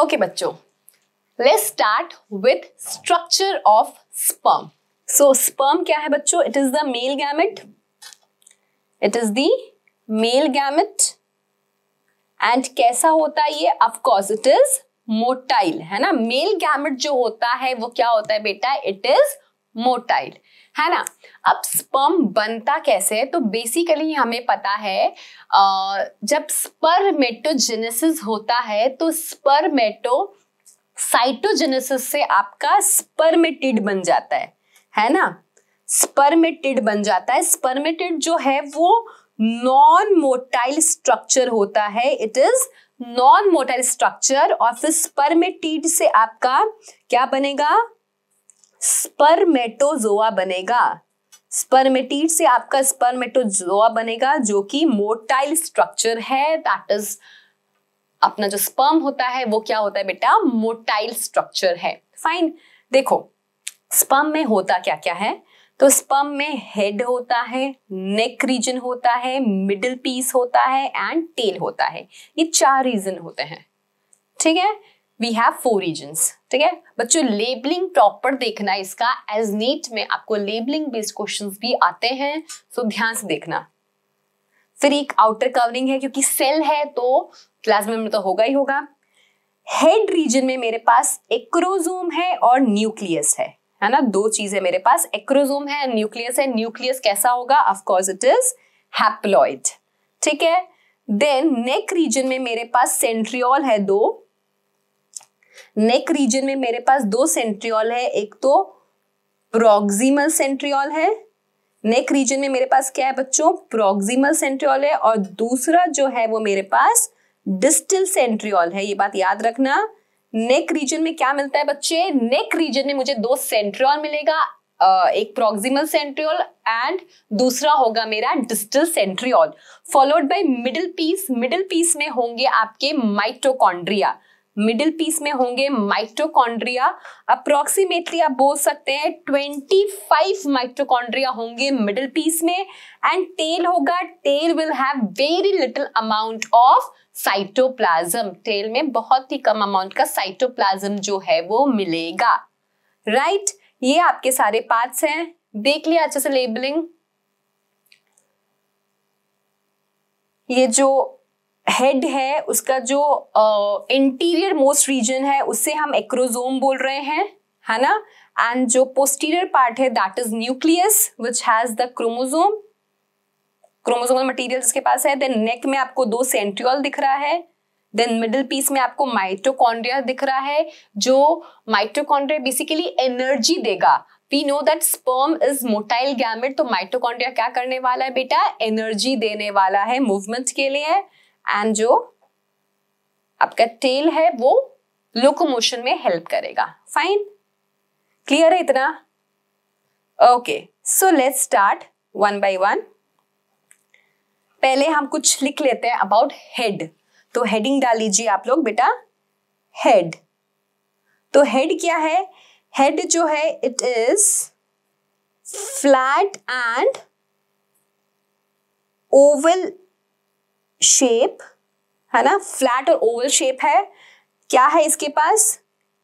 Okay okay, बच्चों let's start with structure of sperm so sperm क्या है बच्चों it is the male gamete it is the male gamete and कैसा होता है ये अफकोर्स इट इज मोटाइल है ना मेल गैमेट जो होता है वो क्या होता है बेटा इट इज मोटाइल है ना अब स्पर्म बनता कैसे है तो बेसिकली हमें पता है जब स्पर्मेटोजेनेसिस होता है तो स्पर्मेटो साइटोजेनेसिस से आपका स्पर्मेटिड बन जाता है है ना स्पर्मेटिड बन जाता है स्पर्मेटिड जो है वो नॉन मोटाइल स्ट्रक्चर होता है it is non motile structure और फिर स्पर्मेटिड से आपका क्या बनेगा स्पर्मेटोजोआ बनेगा स्पर्मेटीड से आपका स्पर्मेटोजोआ बनेगा जो कि मोटाइल स्ट्रक्चर है दैट इज अपना जो स्पर्म होता है वो क्या होता है बेटा मोटाइल स्ट्रक्चर है फाइन देखो स्पर्म में होता क्या क्या है तो स्पर्म में हेड होता है नेक रीजन होता है मिडिल पीस होता है एंड टेल होता है ये चार रीजन होते हैं ठीक है वी हैव फोर रीजन्स ठीक है बच्चों लेबलिंग प्रॉपर देखना इसका एज नीट में आपको लेबलिंग बेस्ड क्वेश्चन भी आते हैं सो ध्यान से देखना फिर एक आउटर कवरिंग है क्योंकि सेल है तो क्लास में तो होगा ही होगा हेड रीजन में मेरे पास एक्रोजोम है और न्यूक्लियस है है ना दो चीजें मेरे पास एक्रोजोम है न्यूक्लियस है न्यूक्लियस कैसा होगा ऑफकोर्स इट इज हैप्लॉइड ठीक है देन नेक रीजन में मेरे पास सेंट्रियोल है दो नेक रीजन में मेरे पास दो सेंट्रियोल है एक तो प्रोक्सिमल सेंट्रियोल है नेक रीजन में मेरे पास क्या है बच्चों प्रोक्सिमल सेंट्रियोल है और दूसरा जो है वो मेरे पास डिस्टल सेंट्रियोल है ये बात याद रखना नेक रीजन में क्या मिलता है बच्चे नेक रीजन में मुझे दो सेंट्रियोल मिलेगा एक प्रोक्सिमल सेंट्रियोल एंड दूसरा होगा मेरा distal centriole followed by middle piece middle piece में होंगे आपके माइटोकॉन्ड्रिया मिडिल पीस में होंगे माइटोकॉन्ड्रिया अप्रोक्सीमेटली आप बोल सकते हैं 25 माइट्रोकॉन्ड्रिया होंगे मिडिल पीस में एंड टेल होगा tail will have very little amount of cytoplasm tail में बहुत ही कम अमाउंट का साइटोप्लाज्म जो है वो मिलेगा राइट right? ये आपके सारे पार्ट्स हैं देख लिया अच्छे से लेबलिंग ये जो हेड है उसका जो इंटीरियर मोस्ट रीजन है उससे हम एक्रोजोम बोल रहे हैं है ना एंड जो पोस्टीरियर पार्ट है that is nucleus which has the chromosome chromosomal material जिसके पास है देन नेक में आपको दो सेंट्रियल दिख रहा है देन मिडिल पीस में आपको माइटोकॉन्ड्रिया दिख रहा है जो माइटोकॉन्ड्रिया बेसिकली एनर्जी देगा we know that sperm is motile gamete तो माइटोकॉन्ड्रिया क्या करने वाला है बेटा एनर्जी देने वाला है मूवमेंट के लिए एंड जो आपका टेल है वो लोकोमोशन में हेल्प करेगा फाइन क्लियर है इतना okay so let's start one by one पहले हम कुछ लिख लेते हैं अबाउट हेड तो हेडिंग डाल लीजिए आप लोग बेटा हेड तो हेड क्या है हेड जो है it is flat and oval shape है ना फ्लैट और ओवल शेप है क्या है इसके पास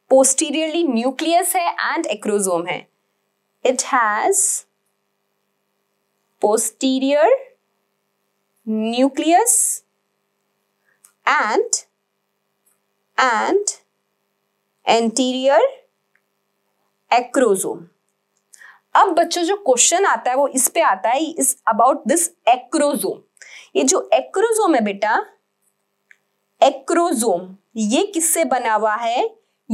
पोस्टीरियरली न्यूक्लियस है एंड एक्रोजोम है it has posterior nucleus and and anterior acrosome अब बच्चों जो क्वेश्चन आता है वो इस पे आता है इस अबाउट दिस एक्रोजोम ये जो एक्रोजोम है बेटा एक्रोजोम ये किससे बना हुआ है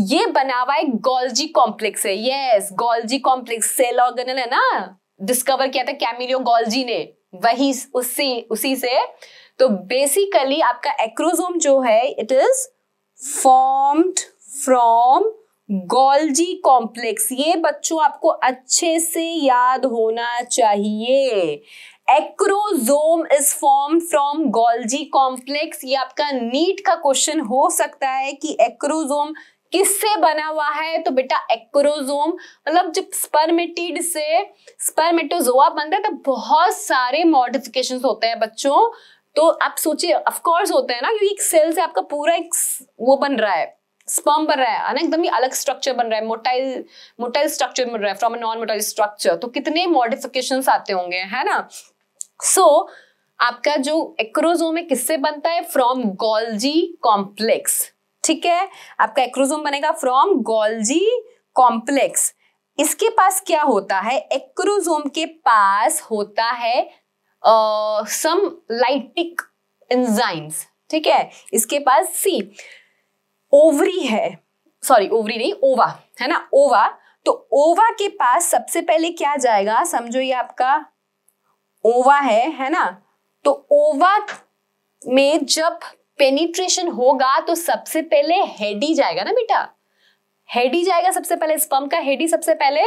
ये बना हुआ एक गोल्जी कॉम्प्लेक्स है yes Golgi complex cell organelle है ना डिस्कवर किया था कैमिलियो गोल्जी ने वही उसी उसी से तो बेसिकली आपका एक्रोजोम जो है it is formed from Golgi complex ये बच्चों आपको अच्छे से याद होना चाहिए acrosome is form from Golgi complex ये आपका नीट का क्वेश्चन हो सकता है कि एक्रोजोम किससे बना हुआ है तो बेटा एक्रोजोम मतलब जब स्पर्मेटिड से स्पर्मेटोजोआ बनता है तो बहुत सारे मॉडिफिकेशन होते हैं बच्चों तो आप सोचिए ऑफ कोर्स होते हैं ना क्योंकि एक सेल से आपका पूरा एक वो बन रहा है स्पर्म बन रहा है एकदम ही अलग स्ट्रक्चर बन रहा है मोटाइल मोटाइल स्ट्रक्चर बन रहा है from a non motile structure तो कितने मॉडिफिकेशन आते होंगे है ना सो so, आपका जो एक्रोजोम है किससे बनता है फ्रॉम गोल्जी कॉम्प्लेक्स ठीक है आपका एक्रोजोम बनेगा फ्रॉम गोल्जी कॉम्प्लेक्स इसके पास क्या होता है एक्रोजोम के पास होता है सम लाइटिक एंजाइम्स ठीक है इसके पास सी ओवरी है सॉरी ओवरी नहीं ओवा है ना ओवा तो ओवा के पास सबसे पहले क्या जाएगा समझो ये आपका ओवा है है ना तो ओवा में जब पेनिट्रेशन होगा तो सबसे पहले हेडी जाएगा ना बेटा हेडी जाएगा सबसे पहले स्पम का हेडी सबसे पहले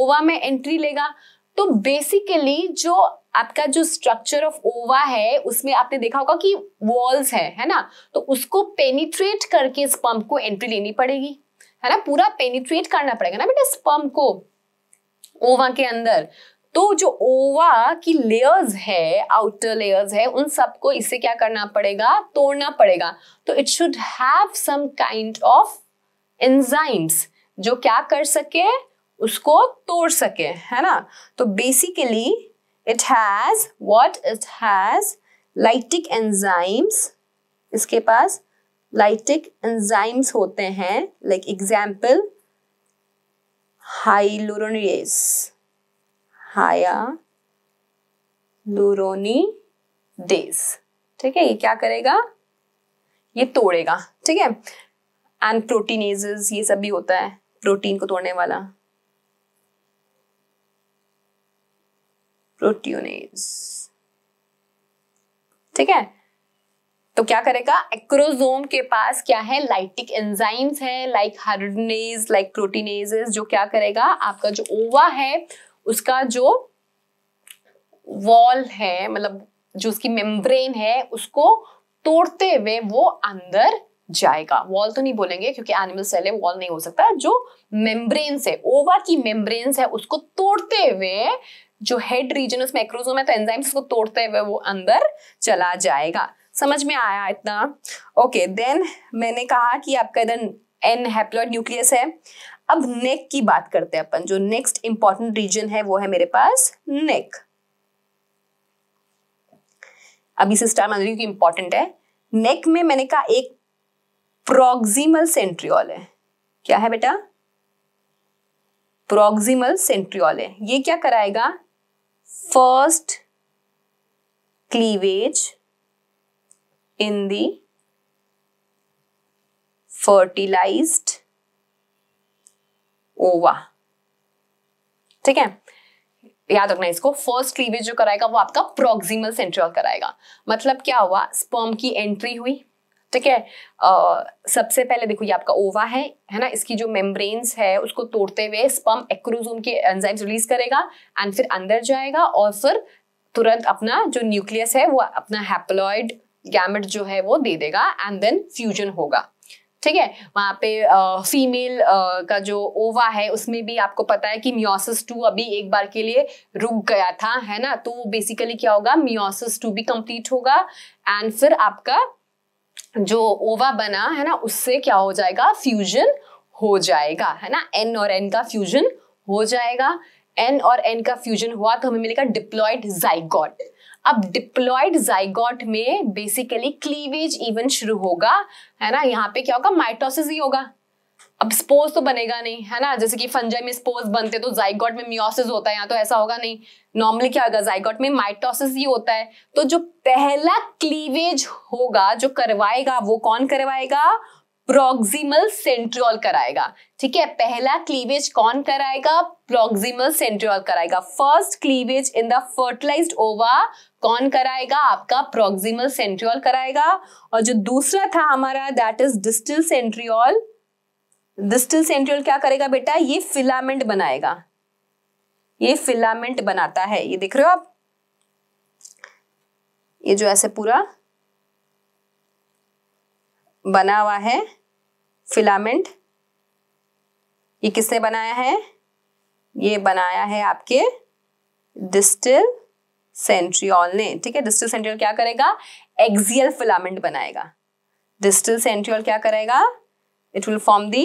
ओवा में एंट्री लेगा तो बेसिकली जो आपका जो स्ट्रक्चर ऑफ ओवा है उसमें आपने देखा होगा कि वॉल्स है है ना तो उसको पेनिट्रेट करके इस पंप को एंट्री लेनी पड़ेगी है ना पूरा पेनिट्रेट करना पड़ेगा ना बेटा स्पम को ओवा के अंदर तो जो ओवा की लेयर्स है आउटर लेयर्स है उन सबको इससे क्या करना पड़ेगा तोड़ना पड़ेगा तो it should have some kind of enzymes जो क्या कर सके उसको तोड़ सके है ना तो basically it has what it has lytic enzymes इसके पास लाइटिक एंजाइम्स होते हैं लाइक एग्जाम्पल हाइलोरोनियस हाया लुरोनी डेज ठीक है ये क्या करेगा ये तोड़ेगा ठीक है एंड प्रोटीनेजेस ये सब भी होता है प्रोटीन को तोड़ने वाला प्रोट्यूनेज ठीक है तो क्या करेगा एक्रोजोम के पास क्या है लाइटिक एंजाइम्स है लाइक हार्डनेज लाइक प्रोटीनेज जो क्या करेगा आपका जो ओवा है उसका जो वॉल है मतलब जो उसकी मेम्ब्रेन है उसको तोड़ते हुए वो अंदर जाएगा वॉल तो नहीं बोलेंगे क्योंकि एनिमल सेल है वॉल नहीं हो सकता जो मेम्ब्रेन है ओवा की मेम्ब्रेन है उसको तोड़ते हुए जो हेड रीजन उस मैक्रोजोम है तो एंजाइम्स को तोड़ते हुए वो अंदर चला जाएगा समझ में आया इतना ओके okay, देन मैंने कहा कि आपका इधर एन हैप्लॉइड न्यूक्लियस है अब नेक की बात करते हैं अपन जो नेक्स्ट इंपॉर्टेंट रीजन है वो है मेरे पास नेक अभी से स्टार मान कि इंपॉर्टेंट है नेक में मैंने कहा एक प्रोक्सिमल सेंट्रियोल है क्या है बेटा प्रोक्सिमल सेंट्रियोल है ये क्या कराएगा first cleavage in the fertilized ओवा ठीक है याद रखना इसको फर्स्ट क्लीवेज जो कराएगा वो आपका प्रोक्सिमल सेंट्रल कराएगा मतलब क्या हुआ स्पर्म की एंट्री हुई ठीक है सबसे पहले देखो ये आपका ओवा है है ना इसकी जो मेम्ब्रेन्स है उसको तोड़ते हुए स्पम एक्रोजोम के एंजाइम्स रिलीज करेगा एंड फिर अंदर जाएगा और फिर तुरंत अपना जो न्यूक्लियस है वो अपना हैपलॉयड गैमेट जो है वो दे देगा एंड देन फ्यूजन होगा ठीक है वहाँ पे फीमेल का जो ओवा है उसमें भी आपको पता है कि मियोसिस टू अभी एक बार के लिए रुक गया था है ना तो बेसिकली क्या होगा मियोसिस टू भी कंप्लीट होगा एंड फिर आपका जो ओवा बना है ना उससे क्या हो जाएगा फ्यूजन हो जाएगा है ना एन और एन का फ्यूजन हो जाएगा एन और एन का फ्यूजन हुआ तो हमें मिलेगा डिप्लॉयड जाइगॉट अब डिप्लॉयड जाइगॉट में बेसिकली क्लीवेज इवेंट शुरू होगा है ना यहाँ पे क्या होगा माइटोसिस ही होगा अब स्पोज तो बनेगा नहीं है ना जैसे कि फंजाई में स्पोज बनते तो जाइगॉट में मियोसिस होता है यहाँ तो ऐसा होगा नहीं नॉर्मली क्या होगा जाइगॉट में माइटोसिस ही होता है तो जो पहला क्लीवेज होगा जो करवाएगा वो कौन करवाएगा प्रोक्सिमल सेंट्रियोल कराएगा ठीक है पहला क्लीवेज कौन कराएगा प्रोक्सिमल सेंट्रियोल कराएगा first cleavage in the fertilized ova कौन कराएगा आपका प्रोक्सिमल सेंट्रियोल कराएगा और जो दूसरा था हमारा that is distal centriole distal centriole क्या करेगा बेटा ये फिलामेंट बनाएगा ये फिलामेंट बनाता है ये देख रहे हो आप ये जो ऐसे पूरा बना हुआ है फिलामेंट ये किसने बनाया है ये बनाया है आपके डिस्टिल सेंट्रियोल ने ठीक है डिस्टिल सेंट्रियोल क्या करेगा एक्सियल फिलामेंट बनाएगा डिस्टिल सेंट्रियोल क्या करेगा it will form the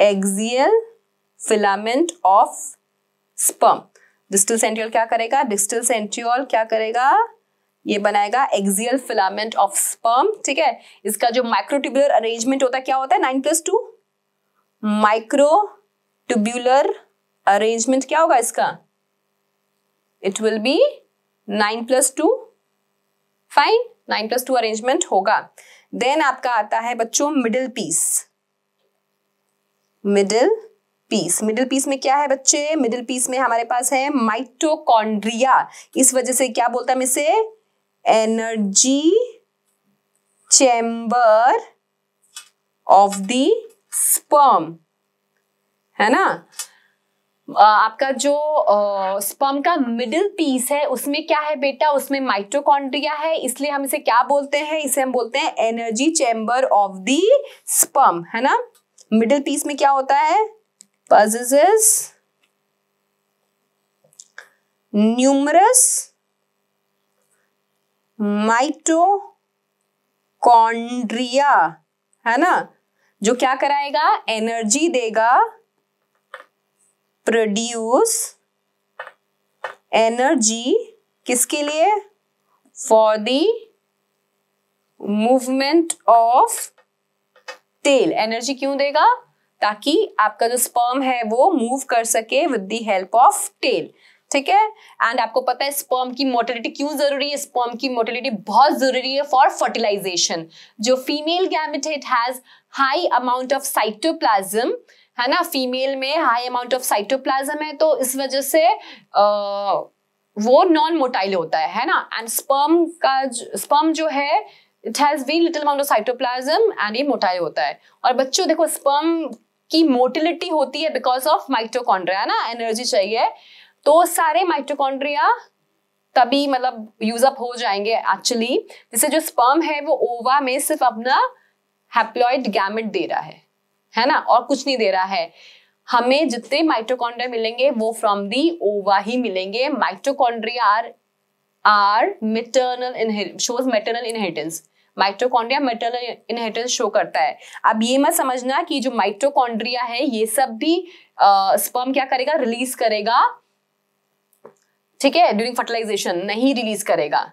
axial filament of sperm distal centriole क्या करेगा डिस्टल सेंट्रियल क्या करेगा ये बनाएगा एक्सियल फिलामेंट ऑफ स्पर्म ठीक है इसका जो माइक्रोट्यूबुलर अरेंजमेंट होता है क्या होता है nine plus two microtubular arrangement क्या होगा इसका it will be nine plus two fine nine plus two arrangement होगा देन आपका आता है बच्चों middle piece middle piece middle piece में क्या है बच्चे मिडिल पीस में हमारे पास है माइटोकॉन्ड्रिया इस वजह से क्या बोलता है इसे energy chamber of the sperm है ना आपका जो स्पर्म का मिडिल पीस है उसमें क्या है बेटा उसमें माइटोकॉन्ड्रिया है इसलिए हम इसे क्या बोलते हैं इसे हम बोलते हैं energy chamber of the sperm है ना मिडिल पीस में क्या होता है पजेसेस न्यूमरस माइटोकॉन्ड्रिया है ना जो क्या कराएगा एनर्जी देगा प्रोड्यूस एनर्जी किसके लिए for the movement of tail energy क्यों देगा ताकि आपका जो स्पर्म है वो मूव कर सके with the help of tail ठीक है एंड आपको पता है स्पर्म की मोटिलिटी क्यों जरूरी है स्पर्म की मोटिलिटी बहुत जरूरी है फॉर फर्टिलाइजेशन जो female gamete it has high amount of cytoplasm है ना फीमेल में हाई अमाउंट ऑफ साइटोप्लाज्म है तो इस वजह से आ, वो नॉन मोटाइल होता है है ना एंड स्पर्म का स्पर्म जो है it has very little amount of cytoplasm and ये मोटाइल होता है और बच्चों देखो स्पर्म की मोटिलिटी होती है बिकॉज ऑफ माइटोकॉन्ड्रिया ना एनर्जी चाहिए तो सारे माइटोकॉन्ड्रिया तभी मतलब यूज अप हो जाएंगे एक्चुअली जैसे जो स्पर्म है वो ओवा में सिर्फ अपना हैप्लॉइड गैमेट दे रहा है है ना और कुछ नहीं दे रहा है हमें जितने माइटोकॉन्ड्रिया मिलेंगे वो फ्रॉम दी ओवा ही मिलेंगे mitochondria are are maternal shows maternal inheritance mitochondria maternal inheritance show करता है अब ये मत समझना कि जो माइट्रोकॉन्ड्रिया है ये सब भी स्पर्म uh, क्या करेगा रिलीज करेगा ठीक है ड्यूरिंग फर्टिलाइजेशन नहीं रिलीज करेगा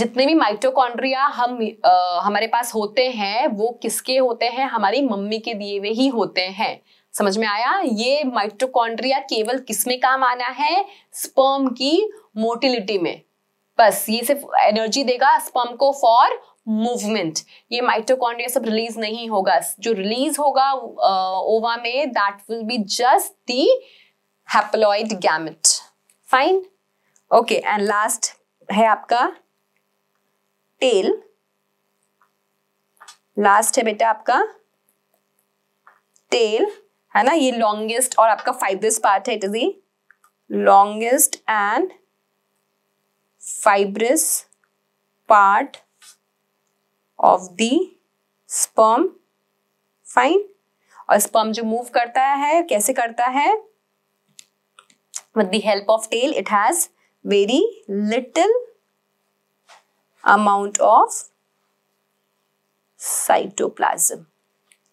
जितने भी माइट्रोकॉन्ड्रिया हम आ, हमारे पास होते हैं वो किसके होते हैं हमारी मम्मी के दिए हुए ही होते हैं समझ में आया ये माइट्रोकॉन्ड्रिया केवल किसमें काम आना है स्पर्म की मोटिलिटी में बस ये सिर्फ एनर्जी देगा स्पम को फॉर मूवमेंट ये माइटोकॉन्ड्रिया सब रिलीज नहीं होगा जो रिलीज होगा ओवा में that will be just the haploid gamete fine okay and last है आपका टेल लास्ट है बेटा आपका टेल है ना ये लॉन्गेस्ट और आपका फाइबरस पार्ट है it is longest and fibrous part of the sperm fine और स्पर्म जो मूव करता है कैसे करता है with the help of tail it has very little amount of cytoplasm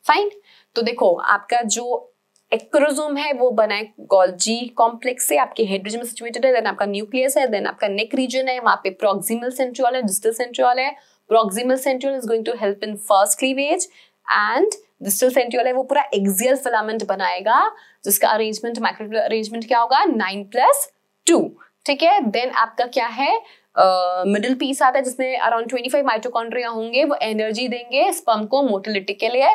fine तो देखो आपका जो एक्रोजोम है वो बना है गोल्जी कॉम्प्लेक्स से आपके हेड्रिज में सिचुएटेड है देन आपका न्यूक्लियस है देन आपका नेक रीजन है वहां पे प्रोक्सिमल सेंट्रियोल है डिस्टल सेंट्रियोल है proximal centriole is going to help in first cleavage and distal centriole है वो पूरा एक्सियल फिलामेंट बनाएगा जिसका अरेंजमेंट माइक्रोटियल अरेंजमेंट क्या होगा नाइन प्लस टू ठीक है देन आपका क्या है मिडिल uh, पीस आता है जिसमें अराउंड 25 माइटोकॉन्ड्रिया होंगे वो एनर्जी देंगे स्पम को मोटिलिटी के लिए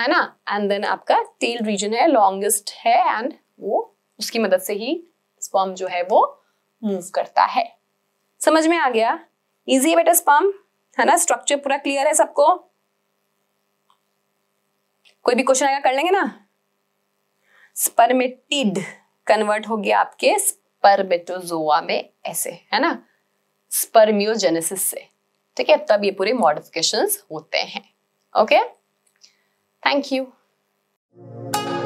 है ना एंड देन आपका टेल रीजन है लॉन्गेस्ट है एंड वो उसकी मदद से ही स्पम जो है वो मूव करता है समझ में आ गया इजी है बेटा स्पम है ना स्ट्रक्चर पूरा क्लियर है सबको कोई भी क्वेश्चन आएगा कर लेंगे ना स्पर्मेटिड कन्वर्ट हो गया आपके स्पर्मेटोजोआ में ऐसे है ना स्पर्मियोजेनेसिस से ठीक है तब ये पूरे मॉडिफिकेशंस होते हैं ओके okay? Thank you.